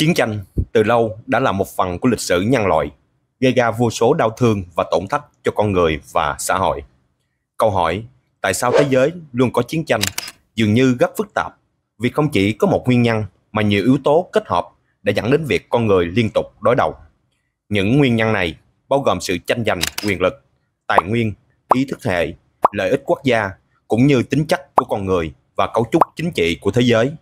Chiến tranh từ lâu đã là một phần của lịch sử nhân loại, gây ra vô số đau thương và tổn thất cho con người và xã hội. Câu hỏi, tại sao thế giới luôn có chiến tranh dường như rất phức tạp vì không chỉ có một nguyên nhân mà nhiều yếu tố kết hợp đã dẫn đến việc con người liên tục đối đầu. Những nguyên nhân này bao gồm sự tranh giành quyền lực, tài nguyên, ý thức hệ, lợi ích quốc gia cũng như tính chất của con người và cấu trúc chính trị của thế giới.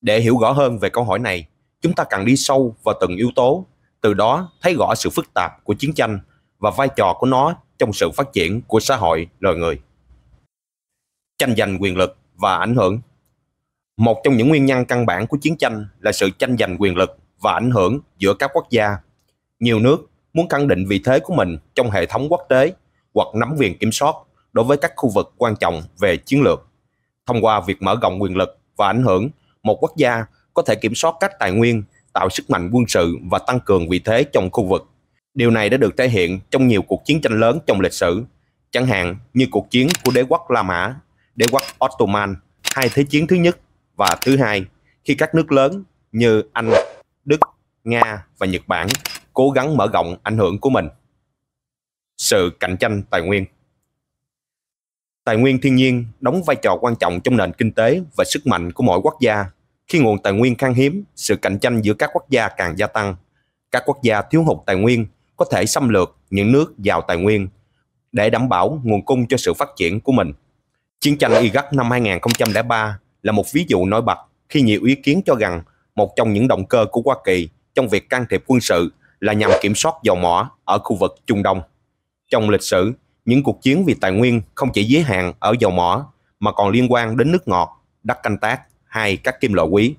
Để hiểu rõ hơn về câu hỏi này, chúng ta cần đi sâu vào từng yếu tố, từ đó thấy rõ sự phức tạp của chiến tranh và vai trò của nó trong sự phát triển của xã hội loài người. Tranh giành quyền lực và ảnh hưởng Một trong những nguyên nhân căn bản của chiến tranh là sự tranh giành quyền lực và ảnh hưởng giữa các quốc gia. Nhiều nước muốn khẳng định vị thế của mình trong hệ thống quốc tế hoặc nắm quyền kiểm soát đối với các khu vực quan trọng về chiến lược. Thông qua việc mở rộng quyền lực và ảnh hưởng, một quốc gia có thể kiểm soát các tài nguyên, tạo sức mạnh quân sự và tăng cường vị thế trong khu vực. Điều này đã được thể hiện trong nhiều cuộc chiến tranh lớn trong lịch sử, chẳng hạn như cuộc chiến của đế quốc La Mã, đế quốc Ottoman, hai thế chiến thứ nhất và thứ hai, khi các nước lớn như Anh, Đức, Nga và Nhật Bản cố gắng mở rộng ảnh hưởng của mình. Sự cạnh tranh tài nguyên Tài nguyên thiên nhiên đóng vai trò quan trọng trong nền kinh tế và sức mạnh của mỗi quốc gia khi nguồn tài nguyên khan hiếm, sự cạnh tranh giữa các quốc gia càng gia tăng. Các quốc gia thiếu hụt tài nguyên có thể xâm lược những nước giàu tài nguyên để đảm bảo nguồn cung cho sự phát triển của mình. Chiến tranh Iraq năm 2003 là một ví dụ nổi bật khi nhiều ý kiến cho rằng một trong những động cơ của Hoa Kỳ trong việc can thiệp quân sự là nhằm kiểm soát dầu mỏ ở khu vực Trung Đông. Trong lịch sử, những cuộc chiến vì tài nguyên không chỉ giới hạn ở dầu mỏ mà còn liên quan đến nước ngọt, đất canh tác hay các kim loại quý.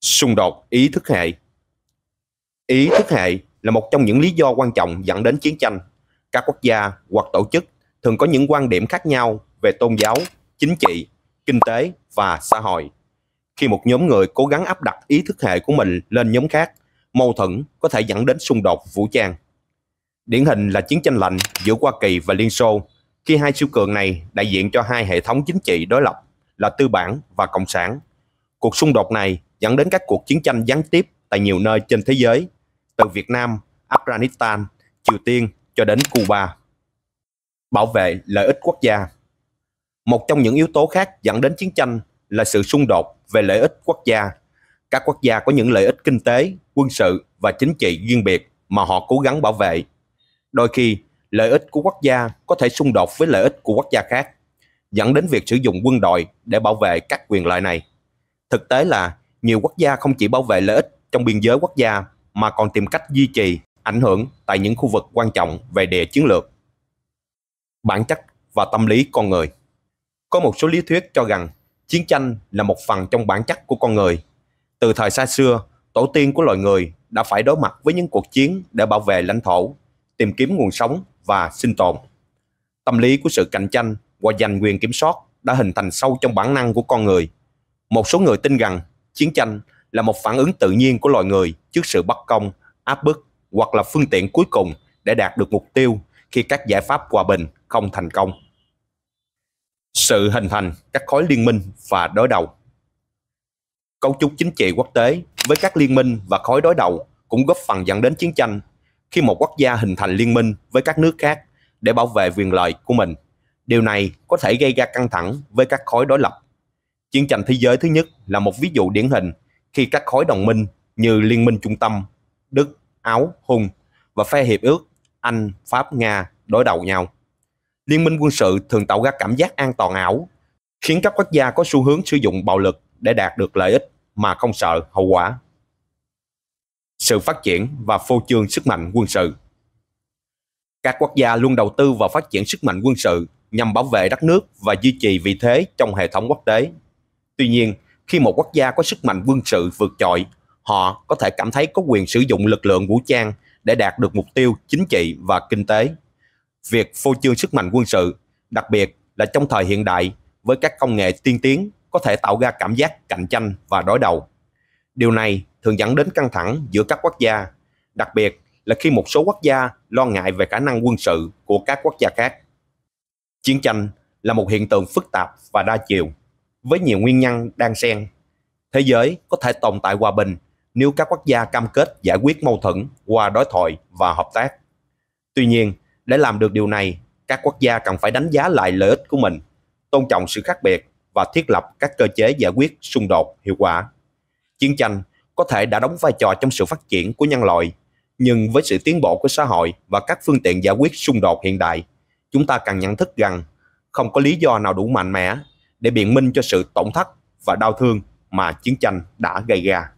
Xung đột ý thức hệ Ý thức hệ là một trong những lý do quan trọng dẫn đến chiến tranh. Các quốc gia hoặc tổ chức thường có những quan điểm khác nhau về tôn giáo, chính trị, kinh tế và xã hội. Khi một nhóm người cố gắng áp đặt ý thức hệ của mình lên nhóm khác, mâu thuẫn có thể dẫn đến xung đột vũ trang. Điển hình là chiến tranh lạnh giữa Hoa Kỳ và Liên Xô, khi hai siêu cường này đại diện cho hai hệ thống chính trị đối lập là tư bản và cộng sản. Cuộc xung đột này dẫn đến các cuộc chiến tranh gián tiếp tại nhiều nơi trên thế giới, từ Việt Nam, Afghanistan, Triều Tiên cho đến Cuba. Bảo vệ lợi ích quốc gia Một trong những yếu tố khác dẫn đến chiến tranh là sự xung đột về lợi ích quốc gia. Các quốc gia có những lợi ích kinh tế, quân sự và chính trị riêng biệt mà họ cố gắng bảo vệ. Đôi khi, lợi ích của quốc gia có thể xung đột với lợi ích của quốc gia khác dẫn đến việc sử dụng quân đội để bảo vệ các quyền lợi này. Thực tế là nhiều quốc gia không chỉ bảo vệ lợi ích trong biên giới quốc gia mà còn tìm cách duy trì ảnh hưởng tại những khu vực quan trọng về địa chiến lược. Bản chất và tâm lý con người Có một số lý thuyết cho rằng chiến tranh là một phần trong bản chất của con người. Từ thời xa xưa, tổ tiên của loài người đã phải đối mặt với những cuộc chiến để bảo vệ lãnh thổ, tìm kiếm nguồn sống và sinh tồn. Tâm lý của sự cạnh tranh và giành quyền kiểm soát đã hình thành sâu trong bản năng của con người. Một số người tin rằng chiến tranh là một phản ứng tự nhiên của loài người trước sự bất công, áp bức hoặc là phương tiện cuối cùng để đạt được mục tiêu khi các giải pháp hòa bình không thành công. Sự hình thành các khối liên minh và đối đầu Cấu trúc chính trị quốc tế với các liên minh và khối đối đầu cũng góp phần dẫn đến chiến tranh khi một quốc gia hình thành liên minh với các nước khác để bảo vệ quyền lợi của mình Điều này có thể gây ra căng thẳng với các khối đối lập. Chiến tranh thế giới thứ nhất là một ví dụ điển hình khi các khối đồng minh như Liên minh Trung tâm, Đức, Áo, Hùng và phe hiệp ước Anh, Pháp, Nga đối đầu nhau. Liên minh quân sự thường tạo ra cảm giác an toàn ảo, khiến các quốc gia có xu hướng sử dụng bạo lực để đạt được lợi ích mà không sợ hậu quả. Sự phát triển và phô trương sức mạnh quân sự Các quốc gia luôn đầu tư vào phát triển sức mạnh quân sự nhằm bảo vệ đất nước và duy trì vị thế trong hệ thống quốc tế. Tuy nhiên, khi một quốc gia có sức mạnh quân sự vượt trội, họ có thể cảm thấy có quyền sử dụng lực lượng vũ trang để đạt được mục tiêu chính trị và kinh tế. Việc phô trương sức mạnh quân sự, đặc biệt là trong thời hiện đại với các công nghệ tiên tiến có thể tạo ra cảm giác cạnh tranh và đối đầu. Điều này thường dẫn đến căng thẳng giữa các quốc gia, đặc biệt là khi một số quốc gia lo ngại về khả năng quân sự của các quốc gia khác. Chiến tranh là một hiện tượng phức tạp và đa chiều, với nhiều nguyên nhân đang xen. Thế giới có thể tồn tại hòa bình nếu các quốc gia cam kết giải quyết mâu thuẫn qua đối thoại và hợp tác. Tuy nhiên, để làm được điều này, các quốc gia cần phải đánh giá lại lợi ích của mình, tôn trọng sự khác biệt và thiết lập các cơ chế giải quyết xung đột hiệu quả. Chiến tranh có thể đã đóng vai trò trong sự phát triển của nhân loại, nhưng với sự tiến bộ của xã hội và các phương tiện giải quyết xung đột hiện đại, chúng ta càng nhận thức rằng không có lý do nào đủ mạnh mẽ để biện minh cho sự tổn thất và đau thương mà chiến tranh đã gây ra.